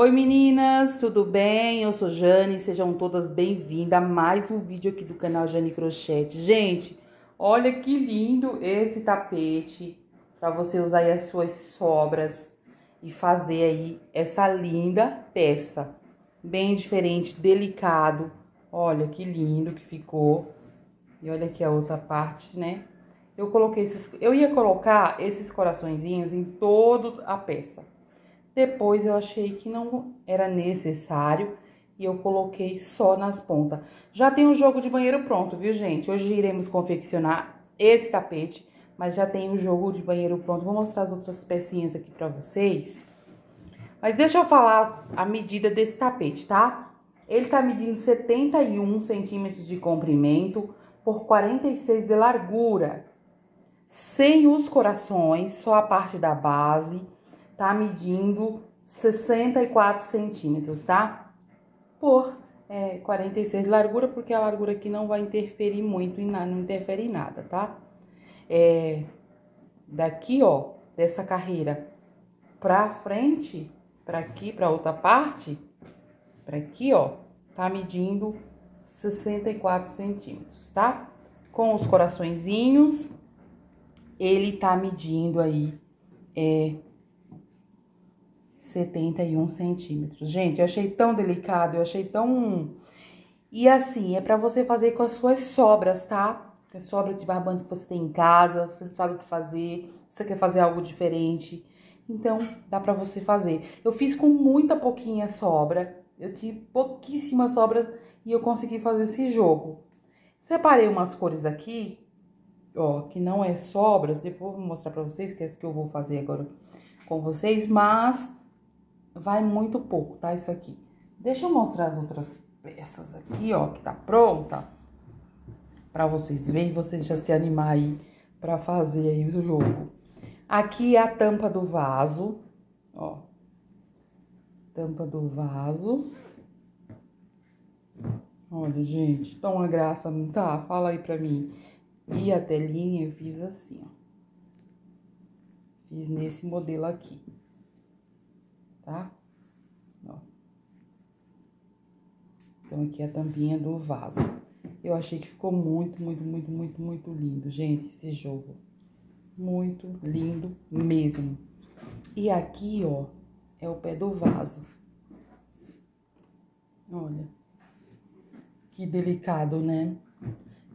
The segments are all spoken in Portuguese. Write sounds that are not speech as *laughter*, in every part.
Oi meninas, tudo bem? Eu sou Jane, sejam todas bem-vindas a mais um vídeo aqui do canal Jane Crochete. Gente, olha que lindo esse tapete para você usar aí as suas sobras e fazer aí essa linda peça. Bem diferente, delicado. Olha que lindo que ficou. E olha aqui a outra parte, né? Eu coloquei esses, eu ia colocar esses coraçõezinhos em toda a peça. Depois eu achei que não era necessário e eu coloquei só nas pontas. Já tem o um jogo de banheiro pronto, viu, gente? Hoje iremos confeccionar esse tapete, mas já tem o um jogo de banheiro pronto. Vou mostrar as outras pecinhas aqui pra vocês. Mas deixa eu falar a medida desse tapete, tá? Ele tá medindo 71 centímetros de comprimento por 46 de largura. Sem os corações, só a parte da base tá medindo 64 centímetros, tá? Por é, 46 de largura, porque a largura aqui não vai interferir muito, em nada, não interfere em nada, tá? É, daqui, ó, dessa carreira pra frente, pra aqui, pra outra parte, pra aqui, ó, tá medindo 64 centímetros, tá? Com os coraçõezinhos, ele tá medindo aí é, 71 centímetros. Gente, eu achei tão delicado, eu achei tão... E assim, é pra você fazer com as suas sobras, tá? As sobras de barbante que você tem em casa, você não sabe o que fazer, você quer fazer algo diferente. Então, dá pra você fazer. Eu fiz com muita pouquinha sobra, eu tive pouquíssimas sobras e eu consegui fazer esse jogo. Separei umas cores aqui, ó, que não é sobras, depois eu vou mostrar pra vocês, que é que eu vou fazer agora com vocês, mas vai muito pouco, tá? Isso aqui. Deixa eu mostrar as outras peças aqui, ó, que tá pronta. Pra vocês verem, vocês já se animar aí pra fazer aí o jogo. Aqui é a tampa do vaso, ó. Tampa do vaso. Olha, gente, tão uma graça, não tá? Fala aí pra mim. E a telinha eu fiz assim, ó. Fiz nesse modelo aqui tá? Ó. Então, aqui é a tampinha do vaso. Eu achei que ficou muito, muito, muito, muito, muito lindo, gente, esse jogo. Muito lindo mesmo. E aqui, ó, é o pé do vaso. Olha. Que delicado, né?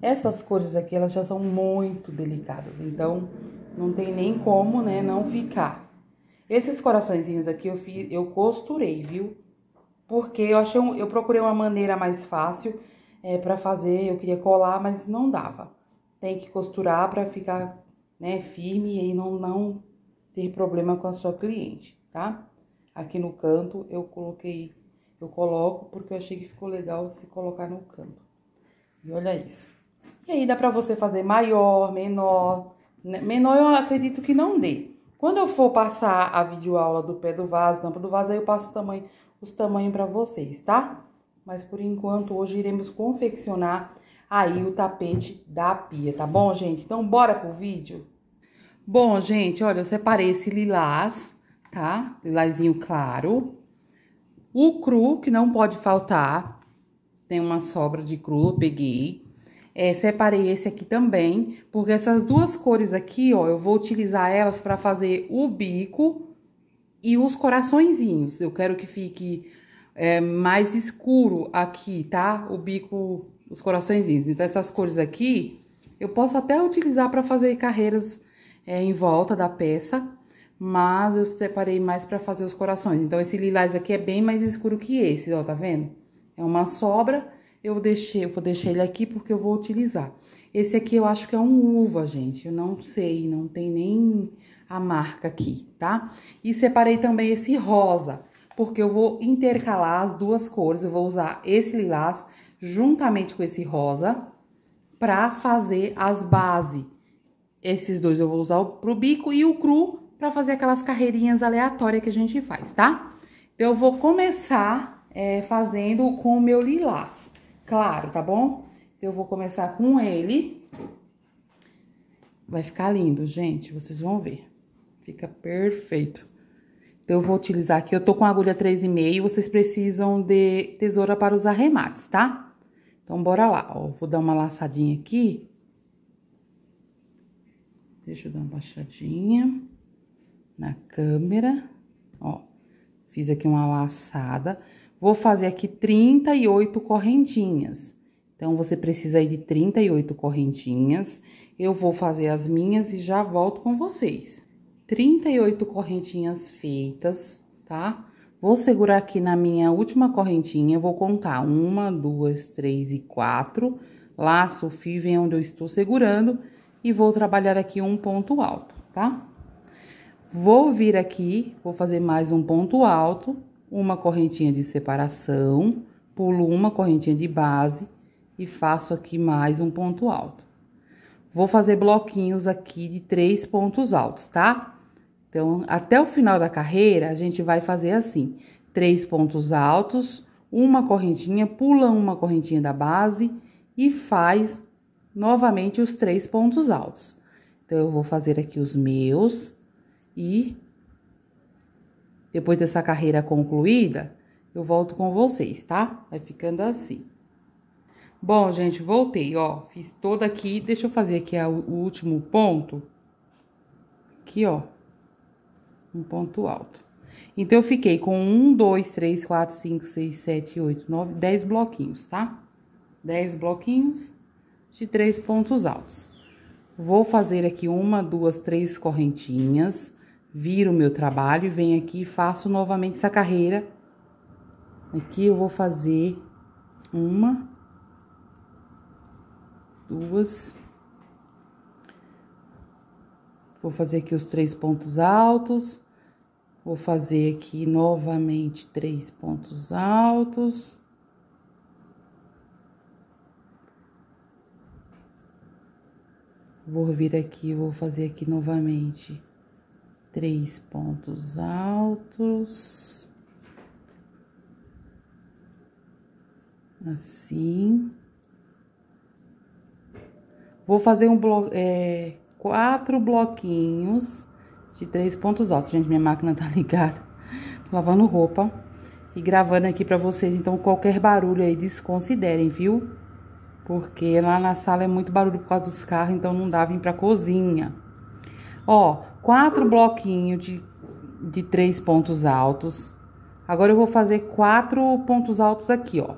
Essas cores aqui, elas já são muito delicadas. Então, não tem nem como, né, não ficar. Esses coraçõezinhos aqui eu, fiz, eu costurei, viu? Porque eu, achei um, eu procurei uma maneira mais fácil é, para fazer, eu queria colar, mas não dava. Tem que costurar para ficar né, firme e não, não ter problema com a sua cliente, tá? Aqui no canto eu coloquei, eu coloco porque eu achei que ficou legal se colocar no canto. E olha isso. E aí dá pra você fazer maior, menor, né? menor eu acredito que não dê, quando eu for passar a videoaula do pé do vaso, tampa do vaso, aí eu passo tamanho, os tamanhos para vocês, tá? Mas por enquanto, hoje iremos confeccionar aí o tapete da pia, tá bom, gente? Então, bora pro vídeo? Bom, gente, olha, eu separei esse lilás, tá? Lilazinho claro. O cru, que não pode faltar. Tem uma sobra de cru, eu peguei. É, separei esse aqui também, porque essas duas cores aqui, ó, eu vou utilizar elas para fazer o bico e os coraçõezinhos. Eu quero que fique é, mais escuro aqui, tá? O bico, os coraçõezinhos. Então, essas cores aqui, eu posso até utilizar para fazer carreiras é, em volta da peça, mas eu separei mais para fazer os corações. Então, esse lilás aqui é bem mais escuro que esse, ó, tá vendo? É uma sobra eu deixei, eu vou deixar ele aqui porque eu vou utilizar. Esse aqui eu acho que é um uva, gente. Eu não sei, não tem nem a marca aqui, tá? E separei também esse rosa, porque eu vou intercalar as duas cores. Eu vou usar esse lilás juntamente com esse rosa pra fazer as bases. Esses dois eu vou usar pro bico e o cru pra fazer aquelas carreirinhas aleatórias que a gente faz, tá? Então, eu vou começar é, fazendo com o meu lilás claro, tá bom? Então, eu vou começar com ele. Vai ficar lindo, gente, vocês vão ver. Fica perfeito. Então, eu vou utilizar aqui, eu tô com agulha 3,5, vocês precisam de tesoura para os arremates, tá? Então, bora lá, ó, vou dar uma laçadinha aqui. Deixa eu dar uma baixadinha na câmera, ó. Fiz aqui uma laçada. Vou fazer aqui 38 correntinhas. Então, você precisa aí de 38 correntinhas. Eu vou fazer as minhas e já volto com vocês. 38 correntinhas feitas, tá? Vou segurar aqui na minha última correntinha, vou contar uma, duas, três e quatro. Laço, fio, vem onde eu estou segurando e vou trabalhar aqui um ponto alto, tá? Vou vir aqui, vou fazer mais um ponto alto uma correntinha de separação, pulo uma correntinha de base e faço aqui mais um ponto alto. Vou fazer bloquinhos aqui de três pontos altos, tá? Então, até o final da carreira, a gente vai fazer assim, três pontos altos, uma correntinha, pula uma correntinha da base e faz novamente os três pontos altos. Então, eu vou fazer aqui os meus e depois dessa carreira concluída, eu volto com vocês, tá? Vai ficando assim. Bom, gente, voltei, ó. Fiz toda aqui. Deixa eu fazer aqui a, o último ponto. Aqui, ó. Um ponto alto. Então, eu fiquei com um, dois, três, quatro, cinco, seis, sete, oito, nove, dez bloquinhos, tá? Dez bloquinhos de três pontos altos. Vou fazer aqui uma, duas, três correntinhas viro o meu trabalho, venho aqui e faço novamente essa carreira. Aqui eu vou fazer uma, duas. Vou fazer aqui os três pontos altos. Vou fazer aqui novamente três pontos altos. Vou vir aqui, vou fazer aqui novamente três pontos altos, assim. Vou fazer um blo é, quatro bloquinhos de três pontos altos. Gente, minha máquina tá *laughs* ligada, lavando roupa e gravando aqui pra vocês. Então, qualquer barulho aí, desconsiderem, viu? Porque lá na sala é muito barulho por causa dos carros, então não dá vir pra cozinha. Ó, quatro bloquinhos de, de três pontos altos. Agora eu vou fazer quatro pontos altos aqui, ó.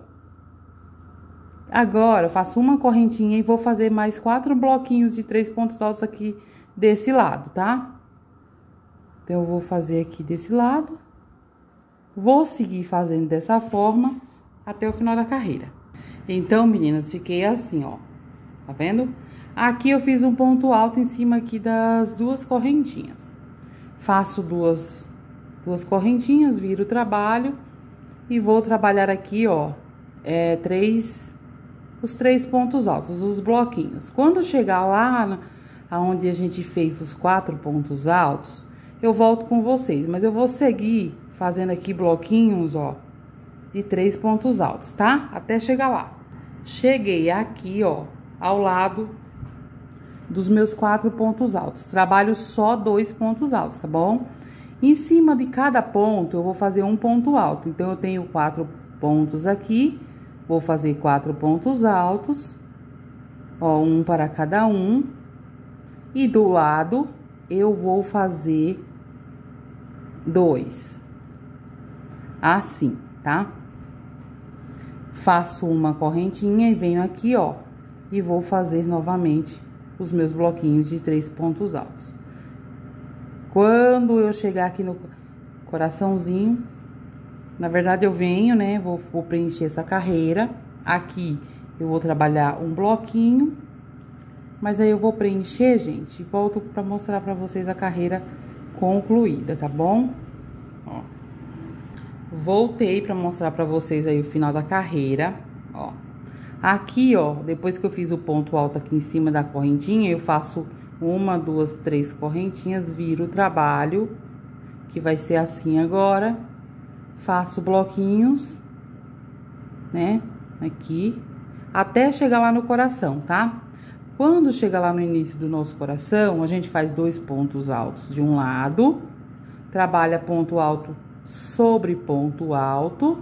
Agora eu faço uma correntinha e vou fazer mais quatro bloquinhos de três pontos altos aqui desse lado, tá? Então eu vou fazer aqui desse lado. Vou seguir fazendo dessa forma até o final da carreira. Então, meninas, fiquei assim, ó. Tá vendo? Aqui eu fiz um ponto alto em cima aqui das duas correntinhas. Faço duas, duas correntinhas, viro o trabalho e vou trabalhar aqui, ó, é, três, os três pontos altos, os bloquinhos. Quando chegar lá, aonde a gente fez os quatro pontos altos, eu volto com vocês, mas eu vou seguir fazendo aqui bloquinhos, ó, de três pontos altos, tá? Até chegar lá. Cheguei aqui, ó, ao lado dos meus quatro pontos altos. Trabalho só dois pontos altos, tá bom? Em cima de cada ponto, eu vou fazer um ponto alto. Então, eu tenho quatro pontos aqui, vou fazer quatro pontos altos, ó, um para cada um. E do lado, eu vou fazer dois. Assim, tá? Faço uma correntinha e venho aqui, ó, e vou fazer novamente os meus bloquinhos de três pontos altos. Quando eu chegar aqui no coraçãozinho, na verdade eu venho, né, vou, vou preencher essa carreira. Aqui eu vou trabalhar um bloquinho, mas aí eu vou preencher, gente, e volto pra mostrar pra vocês a carreira concluída, tá bom? Ó. Voltei pra mostrar pra vocês aí o final da carreira. Aqui, ó, depois que eu fiz o ponto alto aqui em cima da correntinha, eu faço uma, duas, três correntinhas, viro o trabalho, que vai ser assim agora. Faço bloquinhos, né, aqui, até chegar lá no coração, tá? Quando chega lá no início do nosso coração, a gente faz dois pontos altos de um lado, trabalha ponto alto sobre ponto alto,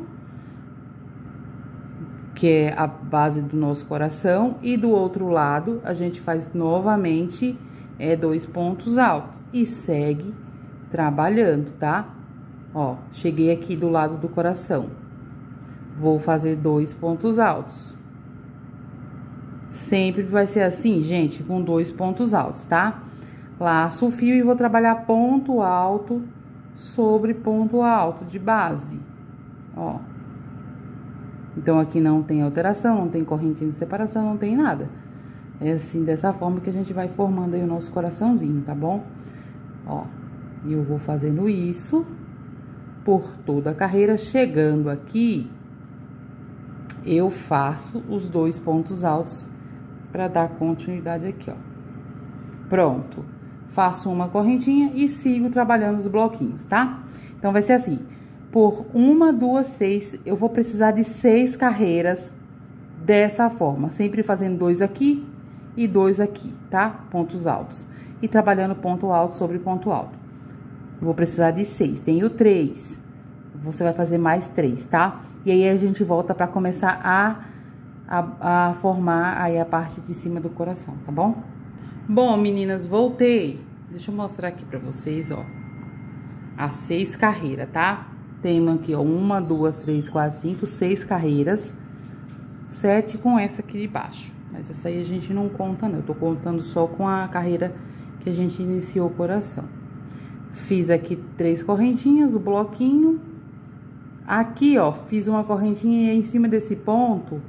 que é a base do nosso coração, e do outro lado a gente faz novamente é, dois pontos altos e segue trabalhando, tá? Ó, cheguei aqui do lado do coração, vou fazer dois pontos altos. Sempre vai ser assim, gente, com dois pontos altos, tá? Laço o fio e vou trabalhar ponto alto sobre ponto alto de base, ó. Então aqui não tem alteração, não tem correntinha de separação, não tem nada. É assim, dessa forma que a gente vai formando aí o nosso coraçãozinho, tá bom? Ó, e eu vou fazendo isso por toda a carreira. Chegando aqui, eu faço os dois pontos altos para dar continuidade aqui, ó. Pronto. Faço uma correntinha e sigo trabalhando os bloquinhos, tá? Então, vai ser assim por uma, duas, seis, eu vou precisar de seis carreiras dessa forma, sempre fazendo dois aqui e dois aqui, tá? Pontos altos. E trabalhando ponto alto sobre ponto alto. Eu vou precisar de seis, tenho três, você vai fazer mais três, tá? E aí a gente volta pra começar a, a, a formar aí a parte de cima do coração, tá bom? Bom, meninas, voltei. Deixa eu mostrar aqui pra vocês, ó. As seis carreiras, Tá? Tenho aqui, ó, uma, duas, três, quatro, cinco, seis carreiras. Sete com essa aqui de baixo. Mas essa aí a gente não conta, não. Eu tô contando só com a carreira que a gente iniciou o coração. Fiz aqui três correntinhas, o bloquinho. Aqui, ó, fiz uma correntinha e em cima desse ponto,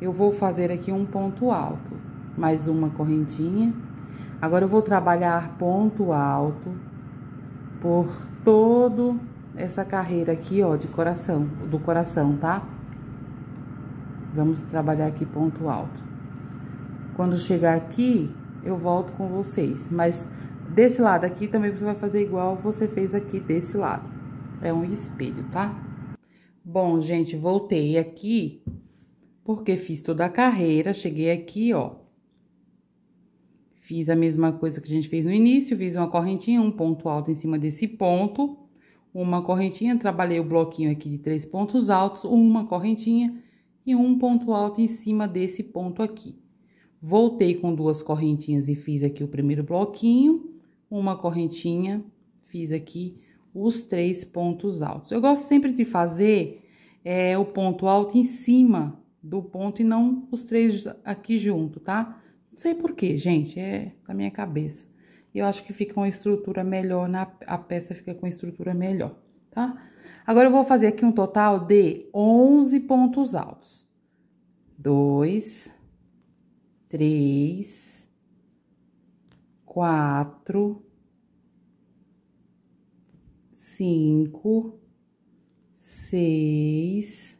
eu vou fazer aqui um ponto alto. Mais uma correntinha. Agora, eu vou trabalhar ponto alto por todo essa carreira aqui, ó, de coração, do coração, tá? Vamos trabalhar aqui ponto alto. Quando chegar aqui, eu volto com vocês, mas desse lado aqui também você vai fazer igual você fez aqui desse lado. É um espelho, tá? Bom, gente, voltei aqui, porque fiz toda a carreira, cheguei aqui, ó. Fiz a mesma coisa que a gente fez no início, fiz uma correntinha, um ponto alto em cima desse ponto uma correntinha, trabalhei o bloquinho aqui de três pontos altos, uma correntinha e um ponto alto em cima desse ponto aqui. Voltei com duas correntinhas e fiz aqui o primeiro bloquinho, uma correntinha, fiz aqui os três pontos altos. Eu gosto sempre de fazer é, o ponto alto em cima do ponto e não os três aqui junto, tá? Não sei porquê, gente, é da minha cabeça eu acho que fica uma estrutura melhor, na, a peça fica com estrutura melhor, tá? Agora, eu vou fazer aqui um total de 11 pontos altos. Dois, três, quatro, cinco, seis,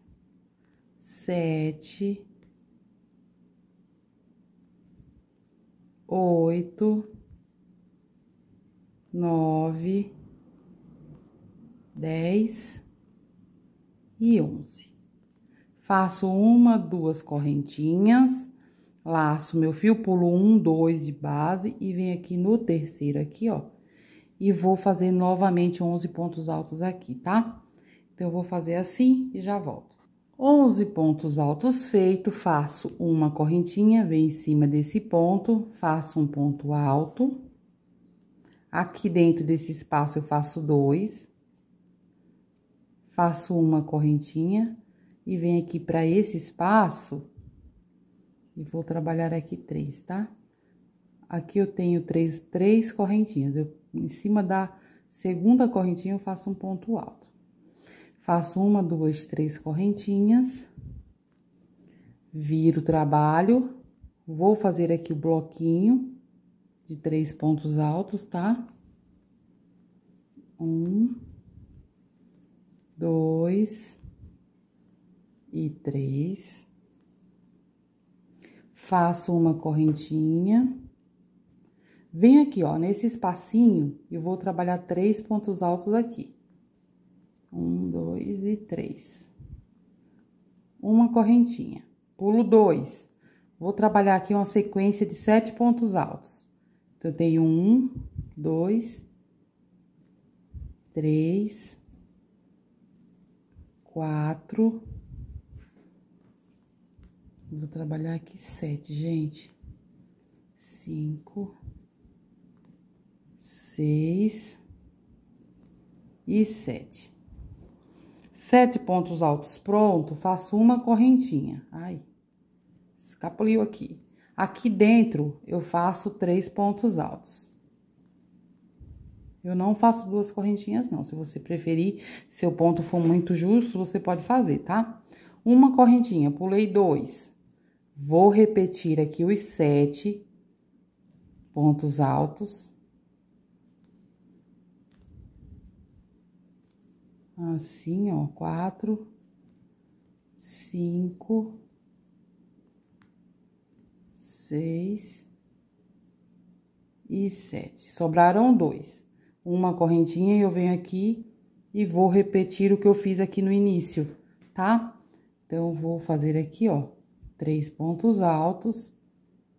sete, oito, nove, dez e onze. Faço uma, duas correntinhas, laço meu fio, pulo um, dois de base e venho aqui no terceiro aqui, ó. E vou fazer novamente 11 pontos altos aqui, tá? Então, eu vou fazer assim e já volto. 11 pontos altos feito, faço uma correntinha, venho em cima desse ponto, faço um ponto alto Aqui dentro desse espaço eu faço dois. Faço uma correntinha e venho aqui para esse espaço e vou trabalhar aqui três, tá? Aqui eu tenho três, três correntinhas. Eu, em cima da segunda correntinha eu faço um ponto alto. Faço uma, duas, três correntinhas. Viro o trabalho. Vou fazer aqui o bloquinho de três pontos altos, tá? Um, dois e três. Faço uma correntinha. Vem aqui, ó, nesse espacinho, eu vou trabalhar três pontos altos aqui. Um, dois e três. Uma correntinha. Pulo dois. Vou trabalhar aqui uma sequência de sete pontos altos. Então, eu tenho um, dois, três, quatro. Vou trabalhar aqui sete, gente. Cinco, seis e sete. Sete pontos altos pronto, faço uma correntinha. Ai, escapuliu aqui. Aqui dentro eu faço três pontos altos. Eu não faço duas correntinhas, não. Se você preferir, se o ponto for muito justo, você pode fazer, tá? Uma correntinha, pulei dois. Vou repetir aqui os sete pontos altos. Assim, ó, quatro, cinco, seis e sete. Sobraram dois. Uma correntinha e eu venho aqui e vou repetir o que eu fiz aqui no início, tá? Então, vou fazer aqui, ó, três pontos altos,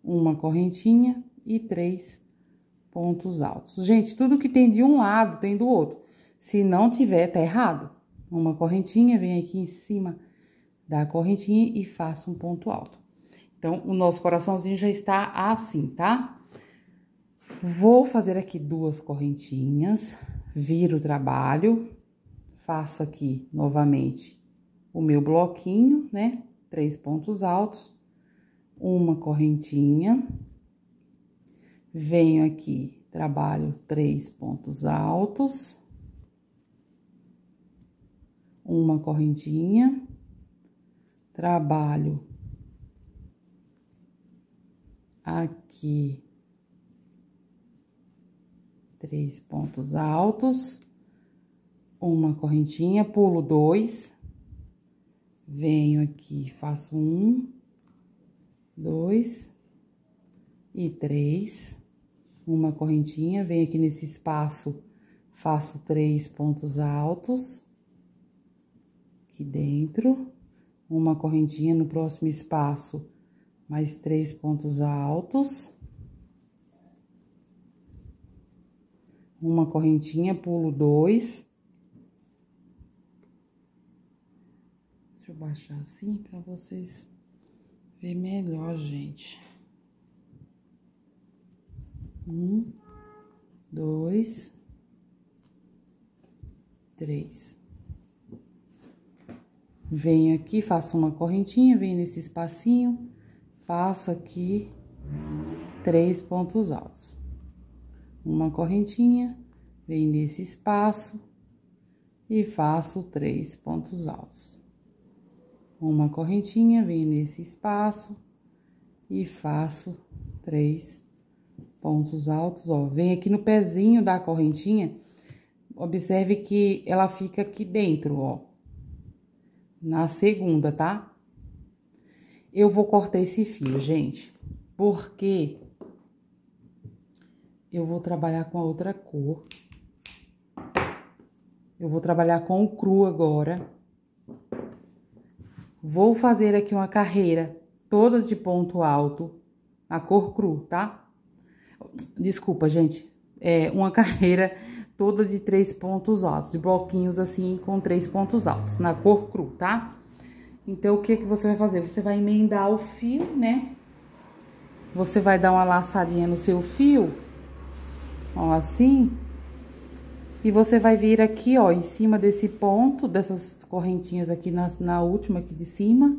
uma correntinha e três pontos altos. Gente, tudo que tem de um lado tem do outro. Se não tiver, tá errado. Uma correntinha, vem aqui em cima da correntinha e faça um ponto alto. Então, o nosso coraçãozinho já está assim, tá? Vou fazer aqui duas correntinhas, viro o trabalho, faço aqui novamente o meu bloquinho, né? Três pontos altos, uma correntinha, venho aqui, trabalho três pontos altos, uma correntinha, trabalho aqui três pontos altos, uma correntinha, pulo dois, venho aqui, faço um, dois e três, uma correntinha, venho aqui nesse espaço, faço três pontos altos aqui dentro, uma correntinha no próximo espaço, mais três pontos altos. Uma correntinha, pulo dois. Deixa eu baixar assim para vocês ver melhor, gente. Um, dois, três. Venho aqui, faço uma correntinha, venho nesse espacinho faço aqui três pontos altos. Uma correntinha, vem nesse espaço e faço três pontos altos. Uma correntinha, vem nesse espaço e faço três pontos altos, ó. Vem aqui no pezinho da correntinha, observe que ela fica aqui dentro, ó. Na segunda, tá? Eu vou cortar esse fio, gente, porque eu vou trabalhar com a outra cor. Eu vou trabalhar com o cru agora. Vou fazer aqui uma carreira toda de ponto alto, a cor cru, tá? Desculpa, gente. É uma *laughs* carreira toda de três pontos altos, de bloquinhos assim com três pontos altos, na cor cru, tá? Então, o que, que você vai fazer? Você vai emendar o fio, né? Você vai dar uma laçadinha no seu fio, ó, assim. E você vai vir aqui, ó, em cima desse ponto, dessas correntinhas aqui na, na última aqui de cima.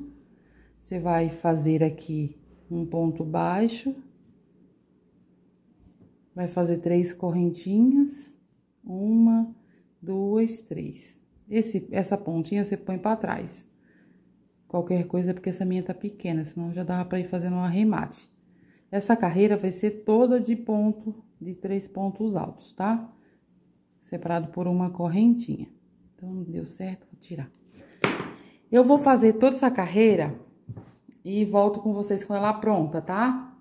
Você vai fazer aqui um ponto baixo. Vai fazer três correntinhas. Uma, duas, três. Esse, essa pontinha você põe pra trás. Qualquer coisa, porque essa minha tá pequena, senão já dava para ir fazendo um arremate. Essa carreira vai ser toda de ponto, de três pontos altos, tá? Separado por uma correntinha. Então, não deu certo, vou tirar. Eu vou fazer toda essa carreira e volto com vocês com ela pronta, tá?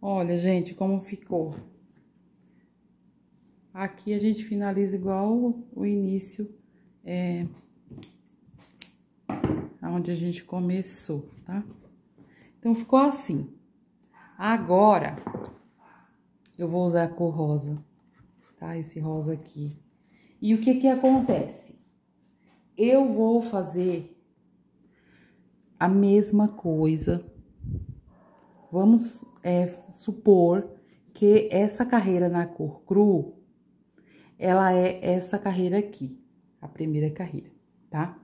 Olha, gente, como ficou. Aqui a gente finaliza igual o início, é, onde a gente começou, tá? Então, ficou assim. Agora, eu vou usar a cor rosa, tá? Esse rosa aqui. E o que que acontece? Eu vou fazer a mesma coisa. Vamos é, supor que essa carreira na cor cru, ela é essa carreira aqui, a primeira carreira, tá?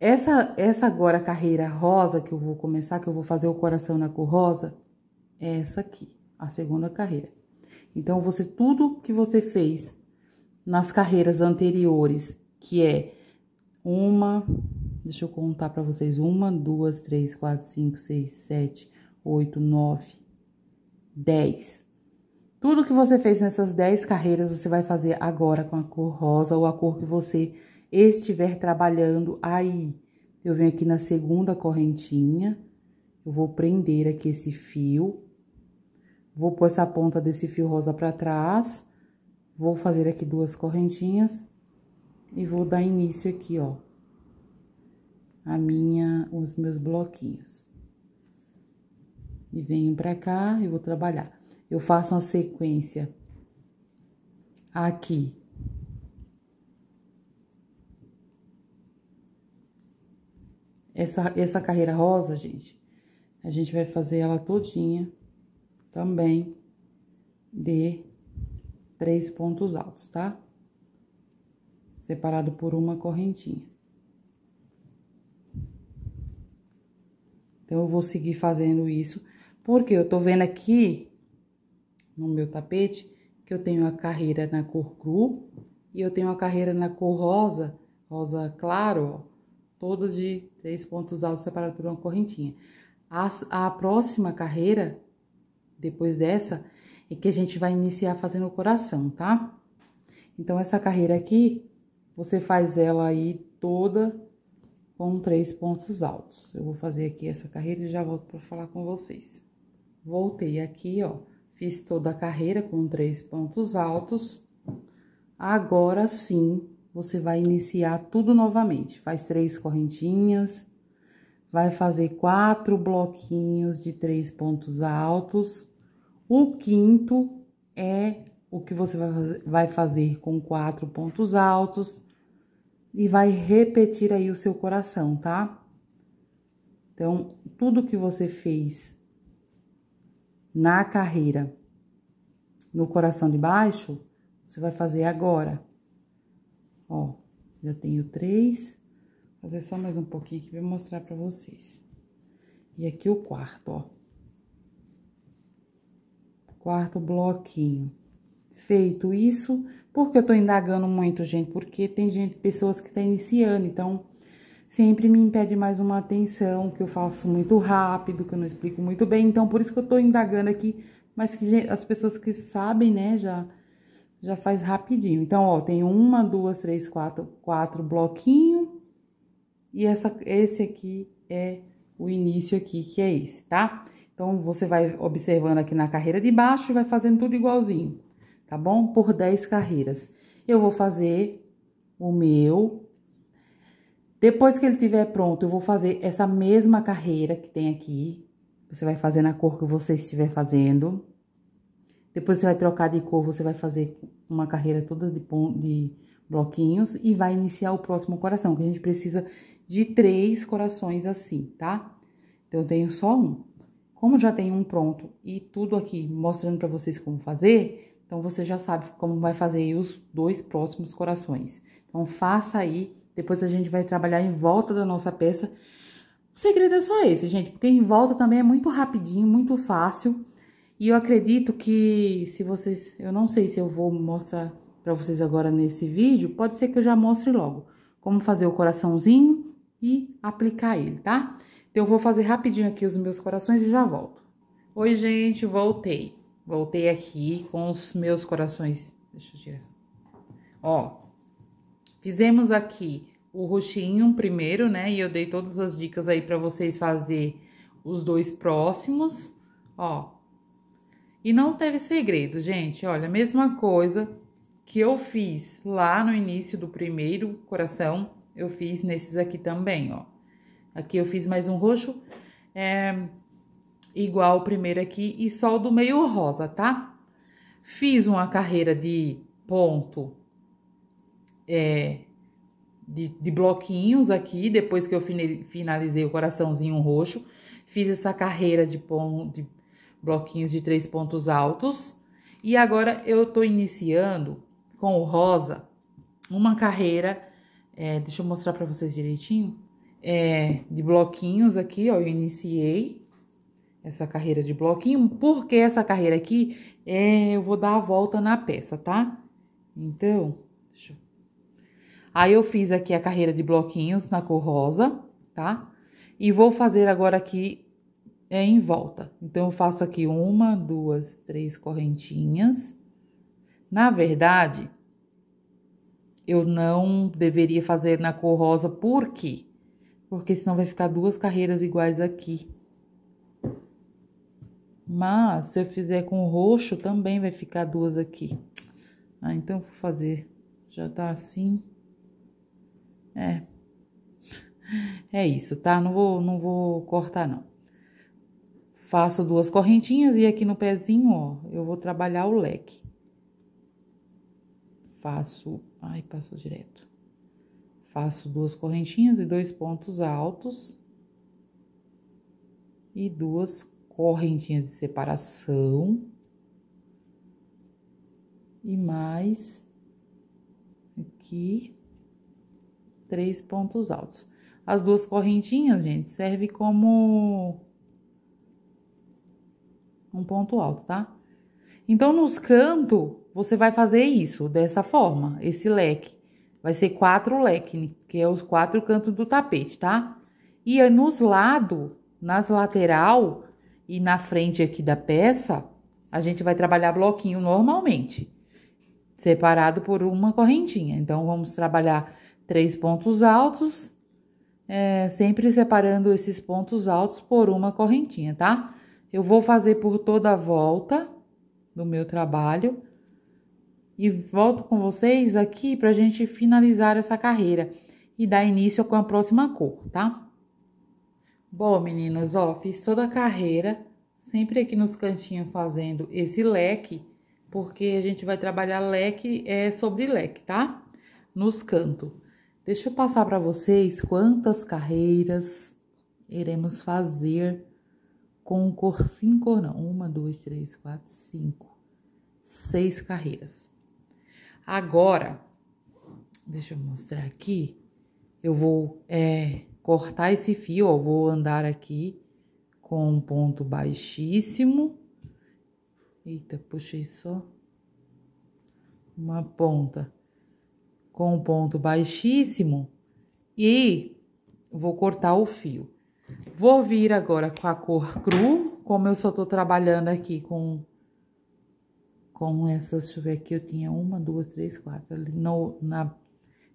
essa, essa agora carreira rosa que eu vou começar, que eu vou fazer o coração na cor rosa, é essa aqui, a segunda carreira. Então, você, tudo que você fez nas carreiras anteriores, que é uma, deixa eu contar para vocês, uma, duas, três, quatro, cinco, seis, sete, oito, nove, dez. Tudo que você fez nessas dez carreiras, você vai fazer agora com a cor rosa ou a cor que você estiver trabalhando aí. Eu venho aqui na segunda correntinha, eu vou prender aqui esse fio, vou pôr essa ponta desse fio rosa para trás, vou fazer aqui duas correntinhas e vou dar início aqui, ó, a minha, os meus bloquinhos. E venho pra cá e vou trabalhar. Eu faço uma sequência aqui Essa, essa carreira rosa, gente, a gente vai fazer ela todinha também de três pontos altos, tá? Separado por uma correntinha. Então, eu vou seguir fazendo isso, porque eu tô vendo aqui no meu tapete que eu tenho a carreira na cor cru e eu tenho a carreira na cor rosa, rosa claro, ó, toda de três pontos altos separados por uma correntinha. A, a próxima carreira, depois dessa, é que a gente vai iniciar fazendo o coração, tá? Então, essa carreira aqui, você faz ela aí toda com três pontos altos. Eu vou fazer aqui essa carreira e já volto para falar com vocês. Voltei aqui, ó, fiz toda a carreira com três pontos altos. Agora sim, você vai iniciar tudo novamente. Faz três correntinhas, vai fazer quatro bloquinhos de três pontos altos. O quinto é o que você vai fazer com quatro pontos altos e vai repetir aí o seu coração, tá? Então, tudo que você fez na carreira no coração de baixo, você vai fazer agora. Ó, já tenho três. Vou fazer só mais um pouquinho aqui pra mostrar pra vocês. E aqui o quarto, ó. Quarto bloquinho. Feito isso, porque eu tô indagando muito, gente? Porque tem gente, pessoas que tá iniciando, então sempre me impede mais uma atenção, que eu faço muito rápido, que eu não explico muito bem. Então, por isso que eu tô indagando aqui, mas que as pessoas que sabem, né, já já faz rapidinho. Então, ó, tem uma, duas, três, quatro, quatro bloquinho. E essa, esse aqui é o início aqui, que é esse, tá? Então, você vai observando aqui na carreira de baixo e vai fazendo tudo igualzinho, tá bom? Por dez carreiras. Eu vou fazer o meu. Depois que ele tiver pronto, eu vou fazer essa mesma carreira que tem aqui. Você vai fazer na cor que você estiver fazendo. Depois você vai trocar de cor, você vai fazer uma carreira toda de, de bloquinhos e vai iniciar o próximo coração, que a gente precisa de três corações assim, tá? Então, eu tenho só um. Como já tem um pronto e tudo aqui mostrando para vocês como fazer, então você já sabe como vai fazer os dois próximos corações. Então, faça aí, depois a gente vai trabalhar em volta da nossa peça. O segredo é só esse, gente, porque em volta também é muito rapidinho, muito fácil e eu acredito que se vocês, eu não sei se eu vou mostrar para vocês agora nesse vídeo, pode ser que eu já mostre logo como fazer o coraçãozinho e aplicar ele, tá? Então eu vou fazer rapidinho aqui os meus corações e já volto. Oi, gente, voltei. Voltei aqui com os meus corações. Deixa eu tirar. Ó, fizemos aqui o roxinho primeiro, né? E eu dei todas as dicas aí para vocês fazer os dois próximos. Ó, e não teve segredo, gente. Olha, a mesma coisa que eu fiz lá no início do primeiro coração, eu fiz nesses aqui também, ó. Aqui eu fiz mais um roxo, é, igual o primeiro aqui, e só o do meio rosa, tá? Fiz uma carreira de ponto, é, de, de bloquinhos aqui, depois que eu finalizei o coraçãozinho roxo. Fiz essa carreira de, pon, de bloquinhos de três pontos altos. E agora eu estou iniciando com o rosa uma carreira, é, deixa eu mostrar para vocês direitinho, é, de bloquinhos aqui, ó, eu iniciei essa carreira de bloquinho, porque essa carreira aqui, é, eu vou dar a volta na peça, tá? Então, deixa eu... Aí eu fiz aqui a carreira de bloquinhos na cor rosa, tá? E vou fazer agora aqui é em volta. Então, eu faço aqui uma, duas, três correntinhas. Na verdade, eu não deveria fazer na cor rosa, por quê? Porque senão vai ficar duas carreiras iguais aqui. Mas, se eu fizer com roxo, também vai ficar duas aqui. Ah, então, vou fazer... Já tá assim. É. É isso, tá? Não vou, não vou cortar, não. Faço duas correntinhas e aqui no pezinho, ó, eu vou trabalhar o leque. Faço, ai, passo direto. Faço duas correntinhas e dois pontos altos. E duas correntinhas de separação. E mais aqui três pontos altos. As duas correntinhas, gente, servem como um ponto alto, tá? Então, nos cantos, você vai fazer isso, dessa forma, esse leque. Vai ser quatro leques, que é os quatro cantos do tapete, tá? E aí, é nos lados, nas lateral e na frente aqui da peça, a gente vai trabalhar bloquinho normalmente, separado por uma correntinha. Então, vamos trabalhar três pontos altos, é, sempre separando esses pontos altos por uma correntinha, tá? Eu vou fazer por toda a volta do meu trabalho e volto com vocês aqui para a gente finalizar essa carreira e dar início com a próxima cor, tá? Bom, meninas, ó, fiz toda a carreira, sempre aqui nos cantinhos fazendo esse leque, porque a gente vai trabalhar leque é sobre leque, tá? Nos cantos. Deixa eu passar para vocês quantas carreiras iremos fazer com cor cinco ou não. Uma, duas, três, quatro, cinco. Seis carreiras. Agora, deixa eu mostrar aqui. Eu vou é, cortar esse fio, ó, vou andar aqui com um ponto baixíssimo. Eita, puxei só uma ponta com um ponto baixíssimo e vou cortar o fio. Vou vir agora com a cor cru, como eu só tô trabalhando aqui com, com essas, deixa eu ver aqui, eu tinha uma, duas, três, quatro, ali no, na,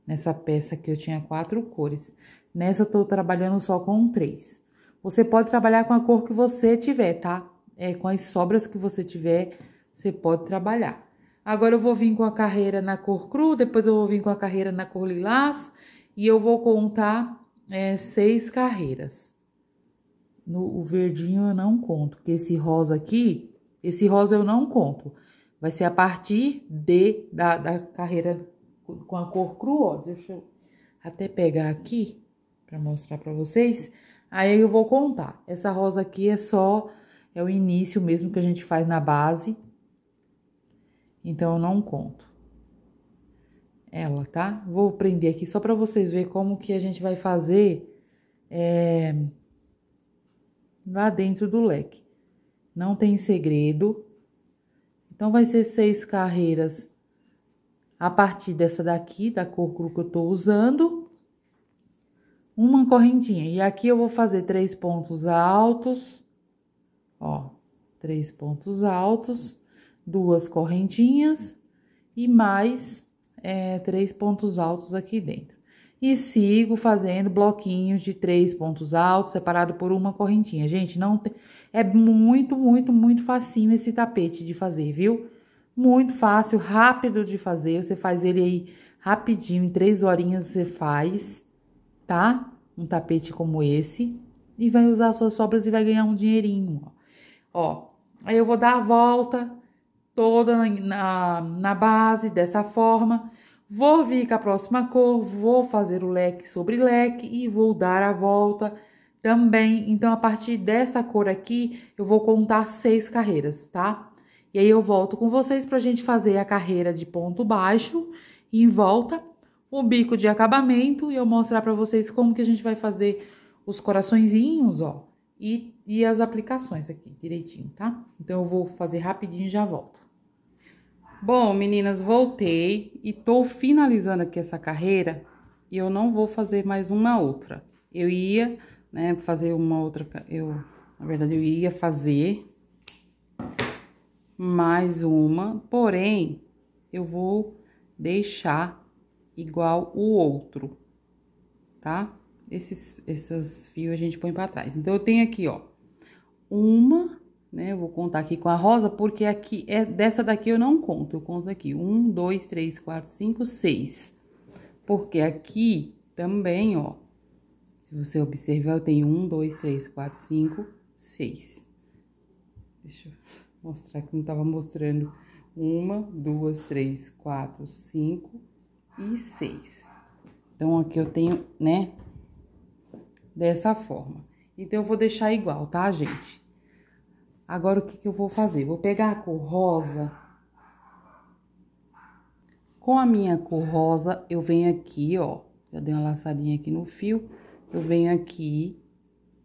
nessa peça aqui eu tinha quatro cores. Nessa eu tô trabalhando só com três. Você pode trabalhar com a cor que você tiver, tá? É, com as sobras que você tiver, você pode trabalhar. Agora eu vou vir com a carreira na cor cru, depois eu vou vir com a carreira na cor lilás, e eu vou contar é, seis carreiras. No, o verdinho eu não conto, porque esse rosa aqui, esse rosa eu não conto. Vai ser a partir de, da, da carreira com a cor crua, ó. Deixa eu até pegar aqui para mostrar para vocês. Aí eu vou contar. Essa rosa aqui é só, é o início mesmo que a gente faz na base. Então, eu não conto. Ela, tá? Vou prender aqui só para vocês verem como que a gente vai fazer... É lá dentro do leque. Não tem segredo. Então, vai ser seis carreiras a partir dessa daqui, da cor que eu estou usando. Uma correntinha. E aqui eu vou fazer três pontos altos. Ó, três pontos altos, duas correntinhas e mais é, três pontos altos aqui dentro e sigo fazendo bloquinhos de três pontos altos separado por uma correntinha. Gente, não tem... é muito, muito, muito facinho esse tapete de fazer, viu? Muito fácil, rápido de fazer. Você faz ele aí rapidinho, em três horinhas você faz, tá? Um tapete como esse e vai usar suas sobras e vai ganhar um dinheirinho, ó. Aí eu vou dar a volta toda na, na, na base dessa forma Vou vir com a próxima cor, vou fazer o leque sobre leque e vou dar a volta também. Então, a partir dessa cor aqui, eu vou contar seis carreiras, tá? E aí, eu volto com vocês pra gente fazer a carreira de ponto baixo em volta, o bico de acabamento e eu mostrar pra vocês como que a gente vai fazer os coraçõezinhos, ó, e, e as aplicações aqui direitinho, tá? Então, eu vou fazer rapidinho e já volto. Bom, meninas, voltei e tô finalizando aqui essa carreira e eu não vou fazer mais uma outra. Eu ia, né, fazer uma outra, eu, na verdade, eu ia fazer mais uma, porém, eu vou deixar igual o outro, tá? Esses, essas fios a gente põe pra trás. Então, eu tenho aqui, ó, uma, né? Eu vou contar aqui com a rosa, porque aqui, é dessa daqui eu não conto, eu conto aqui. Um, dois, três, quatro, cinco, seis. Porque aqui também, ó, se você observar, eu tenho um, dois, três, quatro, cinco, seis. Deixa eu mostrar que não tava mostrando. Uma, duas, três, quatro, cinco e seis. Então, aqui eu tenho, né, dessa forma. Então, eu vou deixar igual, tá, gente? Agora, o que, que eu vou fazer? Vou pegar a cor rosa. Com a minha cor rosa, eu venho aqui, ó. Já dei uma laçadinha aqui no fio. Eu venho aqui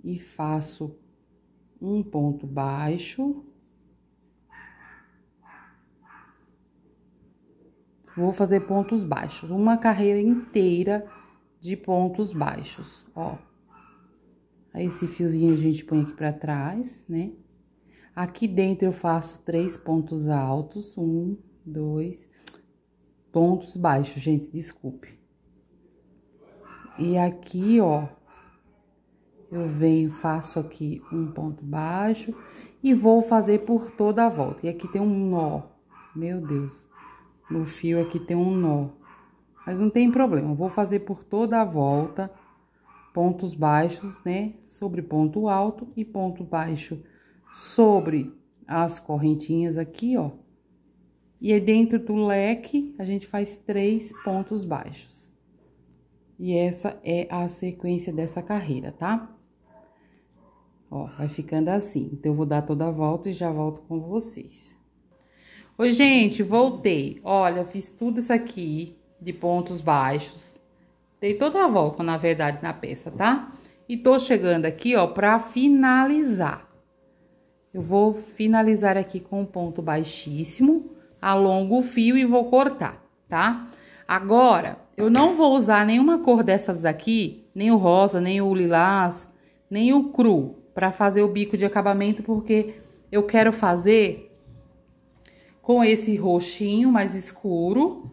e faço um ponto baixo. Vou fazer pontos baixos, uma carreira inteira de pontos baixos, ó. Aí, esse fiozinho a gente põe aqui pra trás, né? Aqui dentro eu faço três pontos altos, um, dois, pontos baixos, gente, desculpe. E aqui, ó, eu venho, faço aqui um ponto baixo e vou fazer por toda a volta. E aqui tem um nó, meu Deus, no fio aqui tem um nó. Mas não tem problema, vou fazer por toda a volta, pontos baixos, né, sobre ponto alto e ponto baixo sobre as correntinhas aqui, ó. E aí, dentro do leque, a gente faz três pontos baixos. E essa é a sequência dessa carreira, tá? Ó, vai ficando assim. Então, eu vou dar toda a volta e já volto com vocês. Oi, gente, voltei. Olha, fiz tudo isso aqui de pontos baixos. Dei toda a volta, na verdade, na peça, tá? E tô chegando aqui, ó, pra finalizar. Eu vou finalizar aqui com um ponto baixíssimo, alongo o fio e vou cortar, tá? Agora, eu não vou usar nenhuma cor dessas aqui, nem o rosa, nem o lilás, nem o cru, para fazer o bico de acabamento, porque eu quero fazer com esse roxinho mais escuro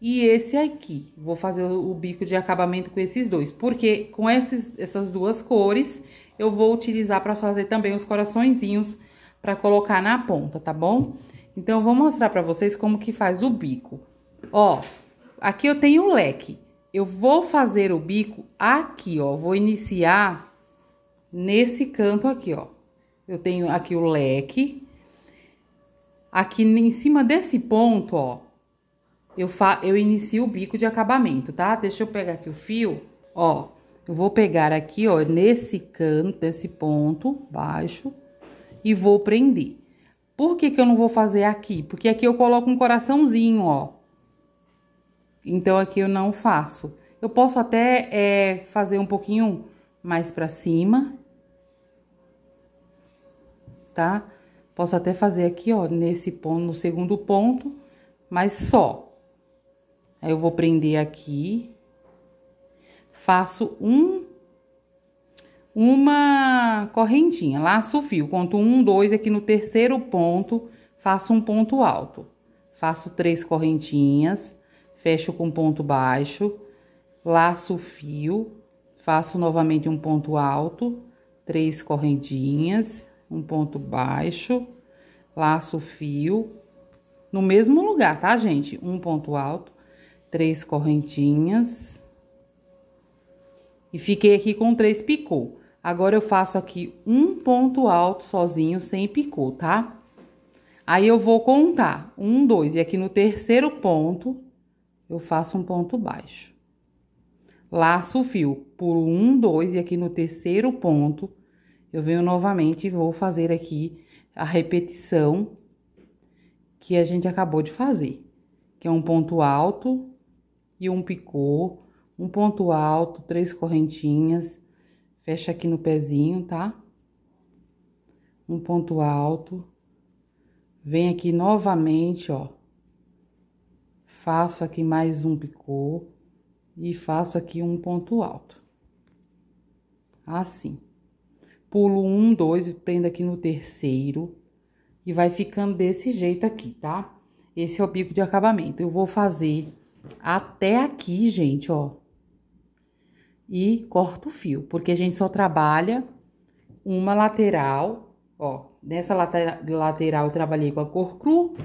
e esse aqui. Vou fazer o bico de acabamento com esses dois, porque com esses, essas duas cores eu vou utilizar para fazer também os coraçõezinhos para colocar na ponta, tá bom? Então, eu vou mostrar para vocês como que faz o bico. Ó, aqui eu tenho o leque. Eu vou fazer o bico aqui, ó. Vou iniciar nesse canto aqui, ó. Eu tenho aqui o leque. Aqui em cima desse ponto, ó, eu, fa eu inicio o bico de acabamento, tá? Deixa eu pegar aqui o fio, ó. Eu vou pegar aqui, ó, nesse canto, nesse ponto baixo, e vou prender. Por que que eu não vou fazer aqui? Porque aqui eu coloco um coraçãozinho, ó. Então, aqui eu não faço. Eu posso até é, fazer um pouquinho mais pra cima, tá? Posso até fazer aqui, ó, nesse ponto, no segundo ponto, mas só. Aí, eu vou prender aqui, faço um uma correntinha, laço o fio, conto um, dois, aqui no terceiro ponto, faço um ponto alto. Faço três correntinhas, fecho com ponto baixo, laço o fio, faço novamente um ponto alto, três correntinhas, um ponto baixo, laço o fio, no mesmo lugar, tá, gente? Um ponto alto, três correntinhas, e fiquei aqui com três picô. Agora eu faço aqui um ponto alto sozinho sem picô, tá? Aí eu vou contar um, dois, e aqui no terceiro ponto eu faço um ponto baixo. Laço o fio, por um, dois, e aqui no terceiro ponto eu venho novamente e vou fazer aqui a repetição que a gente acabou de fazer, que é um ponto alto e um picô um ponto alto, três correntinhas, fecha aqui no pezinho, tá? Um ponto alto, vem aqui novamente, ó, faço aqui mais um picô e faço aqui um ponto alto. Assim. Pulo um, dois, prendo aqui no terceiro e vai ficando desse jeito aqui, tá? Esse é o bico de acabamento. Eu vou fazer até aqui, gente, ó e corto o fio, porque a gente só trabalha uma lateral, ó, nessa lateral eu trabalhei com a cor cru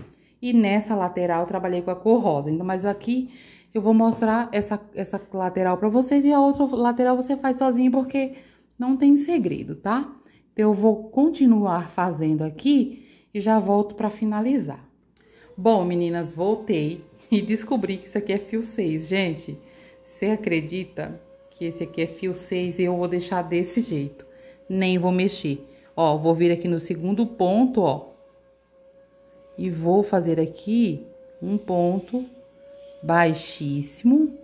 e nessa lateral eu trabalhei com a cor rosa. Então, mas aqui eu vou mostrar essa, essa lateral pra vocês e a outra lateral você faz sozinho porque não tem segredo, tá? Então, eu vou continuar fazendo aqui e já volto pra finalizar. Bom, meninas, voltei *laughs* e descobri que isso aqui é fio 6, gente. Você acredita? que esse aqui é fio 6 e eu vou deixar desse jeito. Nem vou mexer. Ó, vou vir aqui no segundo ponto, ó. E vou fazer aqui um ponto baixíssimo.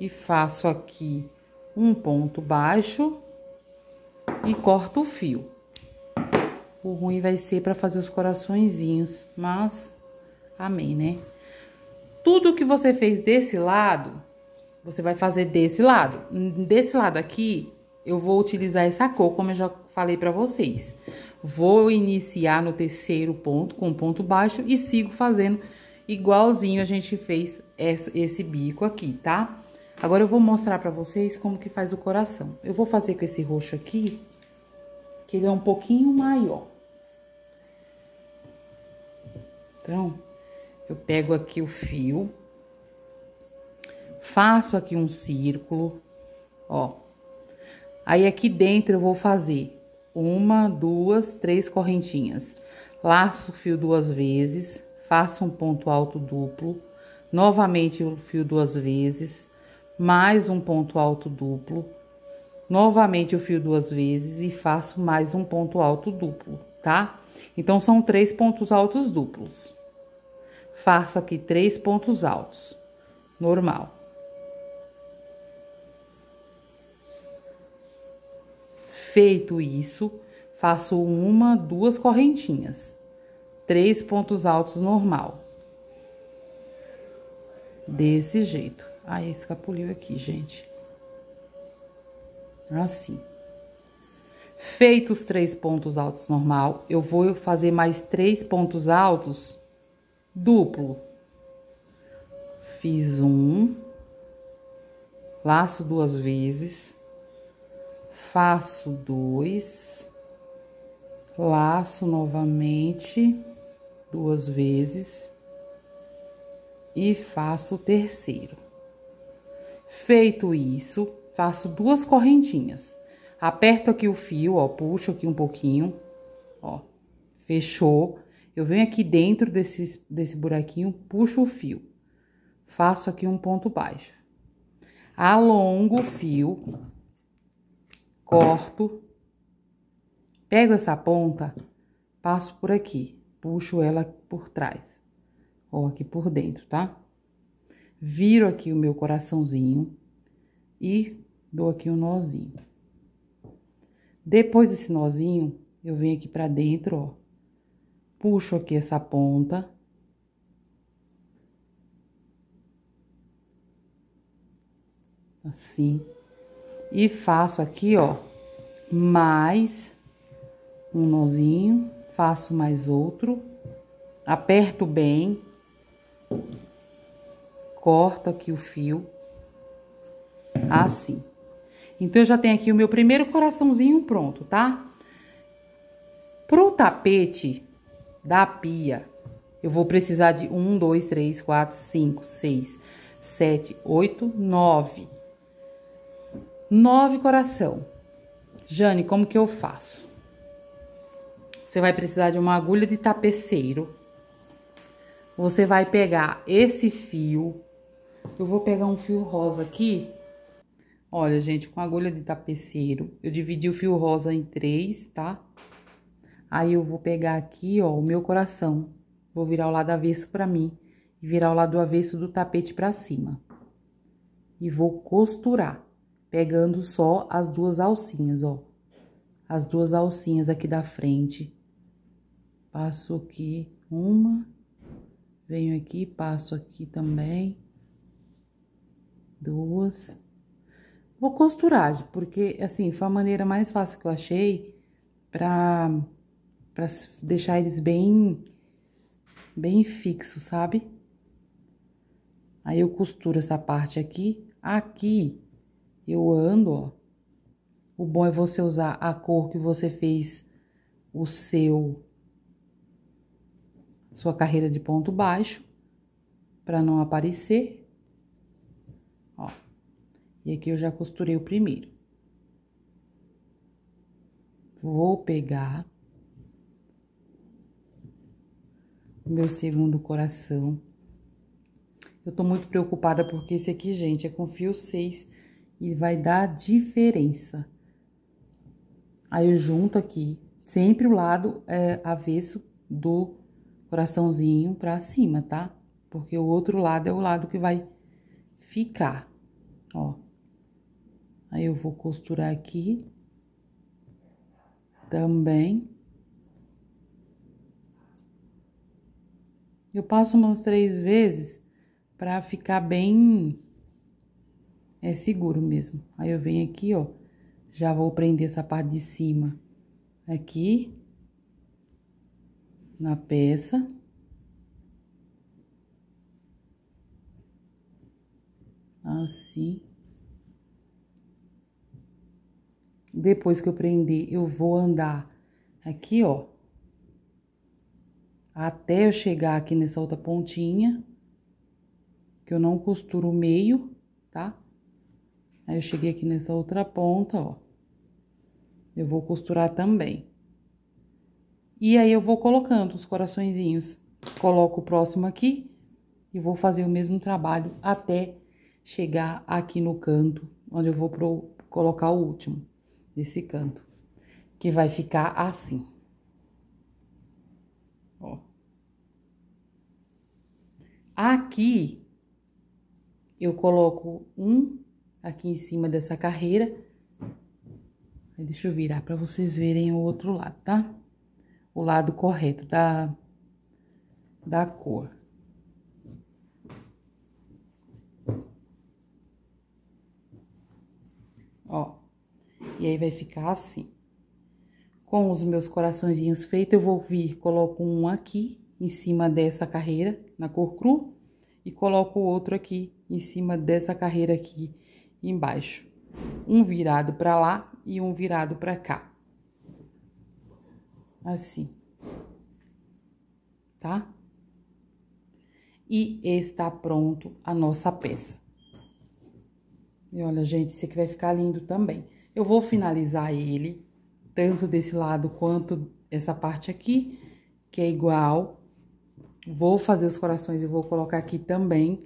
E faço aqui um ponto baixo e corto o fio. O ruim vai ser para fazer os coraçõezinhos, mas amém, né? Tudo que você fez desse lado, você vai fazer desse lado. Desse lado aqui, eu vou utilizar essa cor, como eu já falei para vocês. Vou iniciar no terceiro ponto com ponto baixo e sigo fazendo igualzinho a gente fez esse bico aqui, tá? Agora eu vou mostrar para vocês como que faz o coração. Eu vou fazer com esse roxo aqui, que ele é um pouquinho maior. Então, eu pego aqui o fio faço aqui um círculo, ó. Aí aqui dentro eu vou fazer uma, duas, três correntinhas. Laço o fio duas vezes, faço um ponto alto duplo, novamente o fio duas vezes, mais um ponto alto duplo, novamente o fio duas vezes e faço mais um ponto alto duplo, tá? Então, são três pontos altos duplos. Faço aqui três pontos altos, normal. Feito isso, faço uma, duas correntinhas, três pontos altos normal. Desse jeito. Aí, escapuliu aqui, gente. Assim. Feito os três pontos altos normal, eu vou fazer mais três pontos altos duplo. Fiz um, laço duas vezes, faço dois, laço novamente duas vezes e faço o terceiro. Feito isso, faço duas correntinhas. Aperto aqui o fio, ó, puxo aqui um pouquinho, ó, fechou. Eu venho aqui dentro desse, desse buraquinho, puxo o fio. Faço aqui um ponto baixo. Alongo o fio, corto, pego essa ponta, passo por aqui, puxo ela por trás, ou aqui por dentro, tá? Viro aqui o meu coraçãozinho e dou aqui um nozinho. Depois desse nozinho, eu venho aqui pra dentro, ó, puxo aqui essa ponta... Assim e faço aqui, ó, mais um nozinho, faço mais outro, aperto bem, corto aqui o fio, assim. Então, eu já tenho aqui o meu primeiro coraçãozinho pronto, tá? Pro tapete da pia, eu vou precisar de um, dois, três, quatro, cinco, seis, sete, oito, nove Nove coração. Jane, como que eu faço? Você vai precisar de uma agulha de tapeceiro. Você vai pegar esse fio. Eu vou pegar um fio rosa aqui. Olha, gente, com agulha de tapeceiro, eu dividi o fio rosa em três, tá? Aí eu vou pegar aqui, ó, o meu coração. Vou virar o lado avesso pra mim e virar o lado avesso do tapete pra cima. E vou costurar pegando só as duas alcinhas, ó. As duas alcinhas aqui da frente. Passo aqui uma, venho aqui, passo aqui também, duas. Vou costurar, porque, assim, foi a maneira mais fácil que eu achei pra, pra deixar eles bem, bem fixos, sabe? Aí eu costuro essa parte aqui, aqui eu ando, ó. O bom é você usar a cor que você fez o seu sua carreira de ponto baixo para não aparecer. Ó. E aqui eu já costurei o primeiro. Vou pegar o meu segundo coração. Eu tô muito preocupada porque esse aqui, gente, é com fio 6 e vai dar diferença. Aí eu junto aqui, sempre o lado é, avesso do coraçãozinho pra cima, tá? Porque o outro lado é o lado que vai ficar, ó. Aí eu vou costurar aqui também. Eu passo umas três vezes pra ficar bem é seguro mesmo. Aí eu venho aqui, ó, já vou prender essa parte de cima aqui na peça. Assim. Depois que eu prender, eu vou andar aqui, ó, até eu chegar aqui nessa outra pontinha, que eu não costuro o meio, tá? Aí, eu cheguei aqui nessa outra ponta, ó. Eu vou costurar também. E aí, eu vou colocando os coraçõezinhos. Coloco o próximo aqui e vou fazer o mesmo trabalho até chegar aqui no canto, onde eu vou pro, colocar o último desse canto. Que vai ficar assim. Ó. Aqui, eu coloco um, aqui em cima dessa carreira. Deixa eu virar para vocês verem o outro lado, tá? O lado correto da, da cor. Ó, e aí vai ficar assim. Com os meus coraçõezinhos feitos, eu vou vir, coloco um aqui em cima dessa carreira, na cor cru, e coloco o outro aqui em cima dessa carreira aqui, embaixo, um virado para lá e um virado para cá. Assim. Tá? E está pronto a nossa peça. E olha, gente, esse aqui vai ficar lindo também. Eu vou finalizar ele, tanto desse lado quanto essa parte aqui, que é igual. Vou fazer os corações e vou colocar aqui também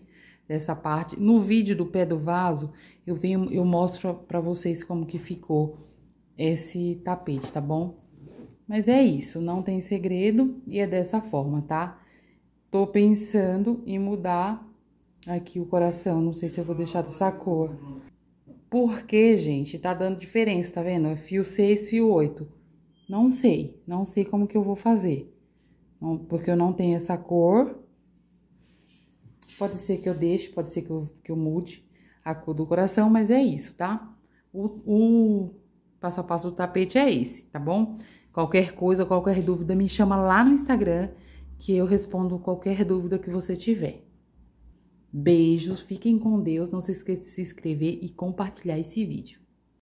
dessa parte. No vídeo do pé do vaso, eu venho, eu mostro para vocês como que ficou esse tapete, tá bom? Mas é isso, não tem segredo e é dessa forma, tá? Tô pensando em mudar aqui o coração, não sei se eu vou deixar dessa cor. Porque, gente, tá dando diferença, tá vendo? É fio 6, fio 8. Não sei, não sei como que eu vou fazer. Porque eu não tenho essa cor, Pode ser que eu deixe, pode ser que eu, que eu mude a cor do coração, mas é isso, tá? O, o passo a passo do tapete é esse, tá bom? Qualquer coisa, qualquer dúvida, me chama lá no Instagram que eu respondo qualquer dúvida que você tiver. Beijos, fiquem com Deus, não se esqueça de se inscrever e compartilhar esse vídeo.